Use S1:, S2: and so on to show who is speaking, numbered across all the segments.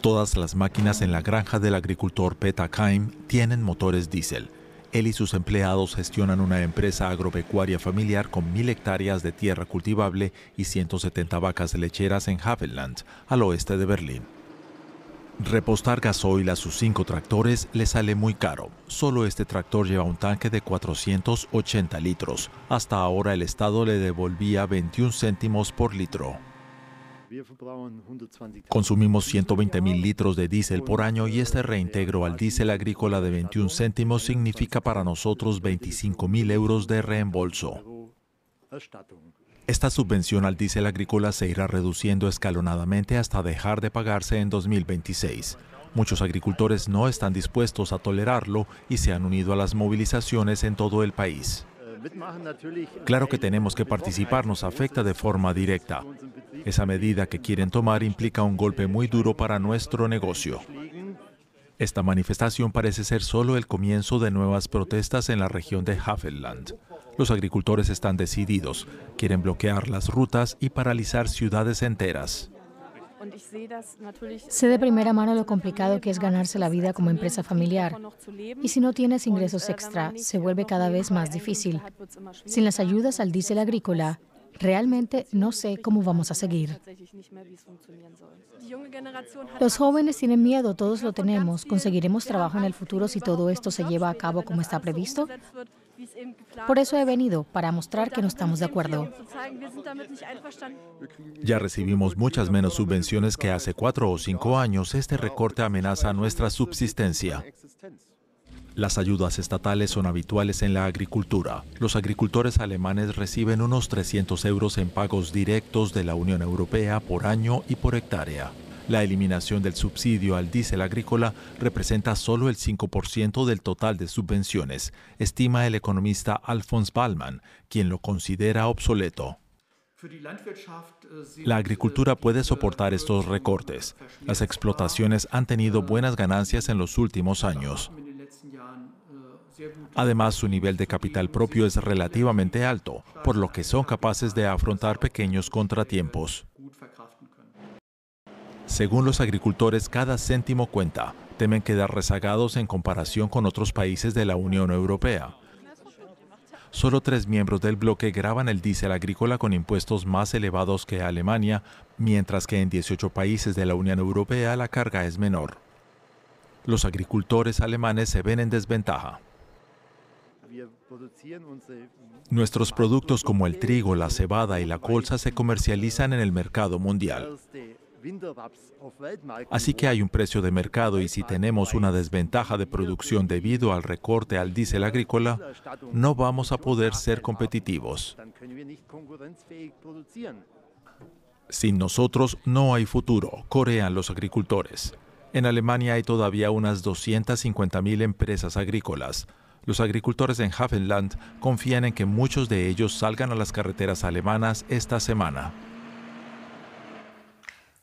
S1: Todas las máquinas en la granja del agricultor Kaim tienen motores diésel. Él y sus empleados gestionan una empresa agropecuaria familiar con 1,000 hectáreas de tierra cultivable y 170 vacas lecheras en Havelland, al oeste de Berlín. Repostar gasoil a sus cinco tractores le sale muy caro. Solo este tractor lleva un tanque de 480 litros. Hasta ahora el Estado le devolvía 21 céntimos por litro. Consumimos 120 litros de diésel por año y este reintegro al diésel agrícola de 21 céntimos significa para nosotros 25.000 euros de reembolso. Esta subvención al diésel agrícola se irá reduciendo escalonadamente hasta dejar de pagarse en 2026. Muchos agricultores no están dispuestos a tolerarlo y se han unido a las movilizaciones en todo el país. Claro que tenemos que participar, nos afecta de forma directa. Esa medida que quieren tomar implica un golpe muy duro para nuestro negocio. Esta manifestación parece ser solo el comienzo de nuevas protestas en la región de Haveland. Los agricultores están decididos, quieren bloquear las rutas y paralizar ciudades enteras.
S2: Sé de primera mano lo complicado que es ganarse la vida como empresa familiar. Y si no tienes ingresos äh, extra, se vuelve cada vez más difícil. Sin las ayudas al diésel agrícola, Realmente no sé cómo vamos a seguir. Los jóvenes tienen miedo, todos lo tenemos. ¿Conseguiremos trabajo en el futuro si todo esto se lleva a cabo como está previsto? Por eso he venido, para mostrar que no estamos de acuerdo.
S1: Ya recibimos muchas menos subvenciones que hace cuatro o cinco años. Este recorte amenaza nuestra subsistencia. Las ayudas estatales son habituales en la agricultura. Los agricultores alemanes reciben unos 300 euros en pagos directos de la Unión Europea por año y por hectárea. La eliminación del subsidio al diésel agrícola representa solo el 5% del total de subvenciones, estima el economista Alfons Ballman, quien lo considera obsoleto. La agricultura puede soportar estos recortes. Las explotaciones han tenido buenas ganancias en los últimos años. Además, su nivel de capital propio es relativamente alto, por lo que son capaces de afrontar pequeños contratiempos. Según los agricultores, cada céntimo cuenta. Temen quedar rezagados en comparación con otros países de la Unión Europea. Solo tres miembros del bloque graban el diésel agrícola con impuestos más elevados que Alemania, mientras que en 18 países de la Unión Europea la carga es menor. Los agricultores alemanes se ven en desventaja. Nuestros productos como el trigo, la cebada y la colza se comercializan en el mercado mundial. Así que hay un precio de mercado y si tenemos una desventaja de producción debido al recorte al diésel agrícola, no vamos a poder ser competitivos. Sin nosotros no hay futuro, corean los agricultores. En Alemania hay todavía unas 250.000 empresas agrícolas. Los agricultores en Hafenland confían en que muchos de ellos salgan a las carreteras alemanas esta semana.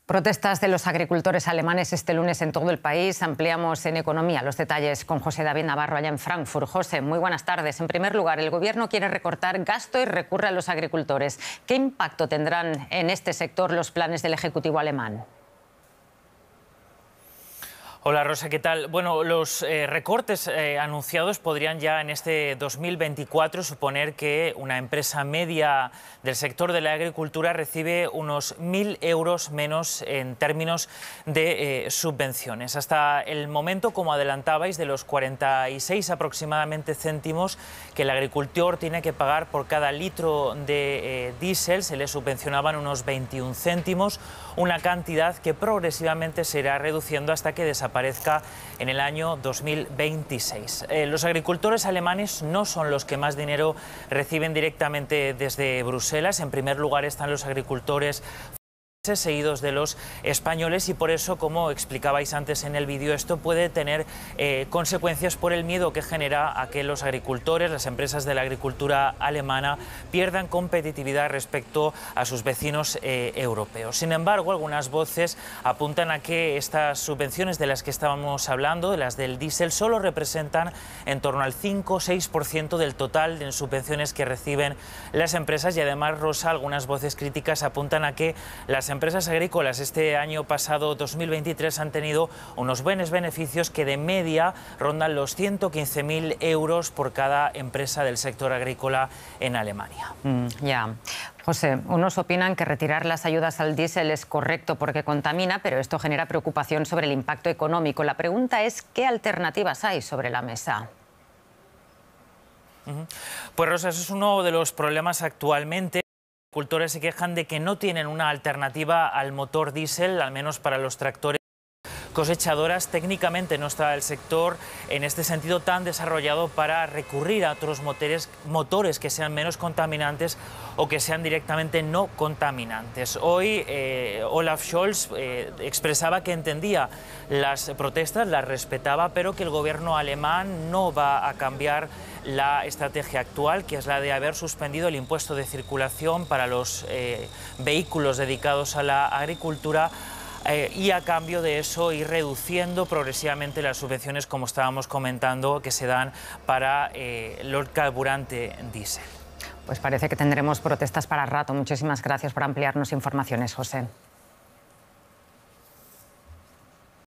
S2: Protestas de los agricultores alemanes este lunes en todo el país. Ampliamos en economía los detalles con José David Navarro allá en Frankfurt. José, muy buenas tardes. En primer lugar, el gobierno quiere recortar gasto y recurre a los agricultores. ¿Qué impacto tendrán en este sector los planes del Ejecutivo alemán? Hola Rosa, ¿qué tal? Bueno, los eh, recortes eh, anunciados podrían ya en este 2024 suponer que una empresa media del sector de la agricultura recibe unos 1.000 euros menos en términos de eh, subvenciones. Hasta el momento, como adelantabais, de los 46 aproximadamente céntimos que el agricultor tiene que pagar por cada litro de diésel, se le subvencionaban unos 21 céntimos, una cantidad que progresivamente se irá reduciendo hasta que desaparezca desaparezca en el año 2026. Eh, los agricultores alemanes no son los que más dinero reciben directamente desde Bruselas. En primer lugar están los agricultores seguidos de los españoles y por eso, como explicabais antes en el vídeo, esto puede tener eh, consecuencias por el miedo que genera a que los agricultores, las empresas de la agricultura alemana, pierdan competitividad respecto a sus vecinos eh, europeos. Sin embargo, algunas voces apuntan a que estas subvenciones de las que estábamos hablando, de las del diésel, solo representan en torno al 5 o 6% del total de subvenciones que reciben las empresas y además, Rosa, algunas voces críticas apuntan a que las empresas empresas agrícolas este año pasado 2023 han tenido unos buenos beneficios que de media rondan los 115.000 euros por cada empresa del sector agrícola en Alemania. Mm, ya. José, unos opinan que retirar las ayudas al diésel es correcto porque contamina, pero esto genera preocupación sobre el impacto económico. La pregunta es, ¿qué alternativas hay sobre la mesa? Pues Rosa, eso es uno de los problemas actualmente agricultores se quejan de que no tienen una alternativa al motor diésel, al menos para los tractores cosechadoras. Técnicamente no está el sector en este sentido tan desarrollado para recurrir a otros motores, motores que sean menos contaminantes o que sean directamente no contaminantes. Hoy eh, Olaf Scholz eh, expresaba que entendía las protestas, las respetaba, pero que el gobierno alemán no va a cambiar la estrategia actual, que es la de haber suspendido el impuesto de circulación para los eh, vehículos dedicados a la agricultura eh, y a cambio de eso ir reduciendo progresivamente las subvenciones, como estábamos comentando, que se dan para el eh, carburante diésel. Pues parece que tendremos protestas para rato. Muchísimas gracias por ampliarnos informaciones, José.